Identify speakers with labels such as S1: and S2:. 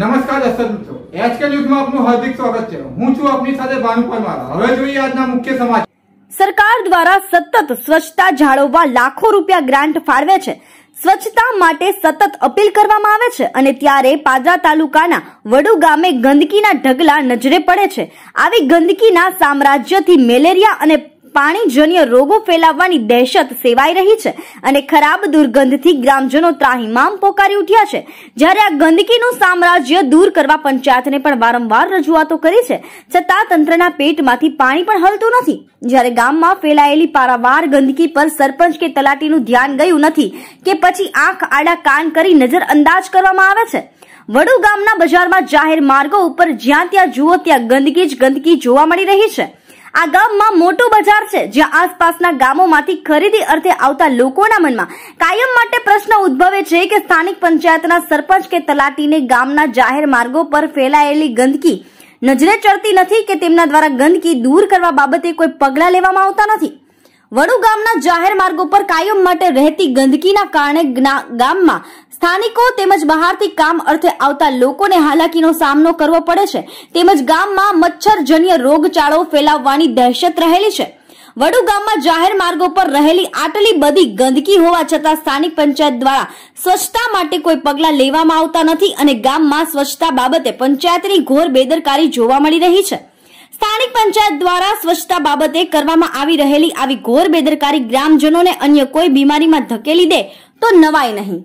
S1: નમસ્કાર દર્શક મિત્રો એચકે ન્યૂઝમાં આપનું હાર્દિક સ્વાગત છે હું છું આપની સાથે ભાનુ પરમાર હવે જોઈએ આજના મુખ્ય સમાચાર સરકાર દ્વારા સતત સ્વચ્છતા જાળવવા લાખો રૂપિયા ગ્રાન્ટ ફાળવે છે સ્વચ્છતા માટે સતત અપીલ કરવામાં આવે છે અને ત્યારે પાદરા તાલુકાના વડુ ગામે ગંદકીના ઢગલા નજરે પડે છે આવી ગંદકીના સામ્રાજ્યથી મેલેરિયા અને પાણીજન્ય રોગો ફેલાવવાની દહેશત સેવાઈ રહી છે અને ખરાબ દુર્ગંધથી ગ્રામજનો ત્રાહિમામ પોકારી ઉઠ્યા છે જ્યારે આ ગંદકીનું સામ્રાજ્ય દૂર કરવા પંચાયતને પણ વારંવાર રજૂઆતો કરી છે છતાં તંત્રના પેટમાંથી પાણી પણ હલતું નથી જ્યારે ગામમાં ફેલાયેલી પારાવાર ગંદકી પર સરપંચ કે તલાટીનું ધ્યાન ગયું નથી કે પછી આંખ આડા કાન કરી નજરઅંદાજ કરવામાં આવે છે વડુ ગામના બજારમાં જાહેર માર્ગો ઉપર જ્યાં ત્યાં જુઓ ત્યાં ગંદકી જ ગંદકી જોવા મળી રહી છે આ ગામમાં મોટું બજાર છે જ્યાં આસપાસના ગામોમાંથી ખરીદી અર્થે આવતા લોકોના મનમાં કાયમ માટે પ્રશ્ન ઉદ્ભવે છે કે સ્થાનિક પંચાયતના સરપંચ કે તલાટીને ગામના જાહેર માર્ગો પર ફેલાયેલી ગંદકી નજરે ચડતી નથી કે તેમના દ્વારા ગંદકી દૂર કરવા બાબતે કોઈ પગલાં લેવામાં આવતા નથી વડુ ગામના જાહેર માર્ગો પર કાયમ માટે રહેતી ગંદકીના કારણે ગામમાં સ્થાનિકો તેમજ બહારથી કામ અર્થે આવતા લોકોને હાલાકીનો સામનો કરવો પડે છે તેમજ ગામમાં મચ્છરજન્ય રોગચાળો ફેલાવવાની દહેશત રહેલી છે વડુ ગામમાં જાહેર માર્ગો પર રહેલી આટલી બધી ગંદકી હોવા છતાં સ્થાનિક પંચાયત દ્વારા સ્વચ્છતા માટે કોઈ પગલાં લેવામાં આવતા નથી અને ગામમાં સ્વચ્છતા બાબતે પંચાયતની ઘોર બેદરકારી જોવા મળી રહી છે સ્થાનિક પંચાયત દ્વારા સ્વચ્છતા બાબતે કરવામાં આવી રહેલી આવી ઘોર બેદરકારી ગ્રામજનોને અન્ય કોઈ બીમારીમાં ધકેલી દે તો નવાય નહીં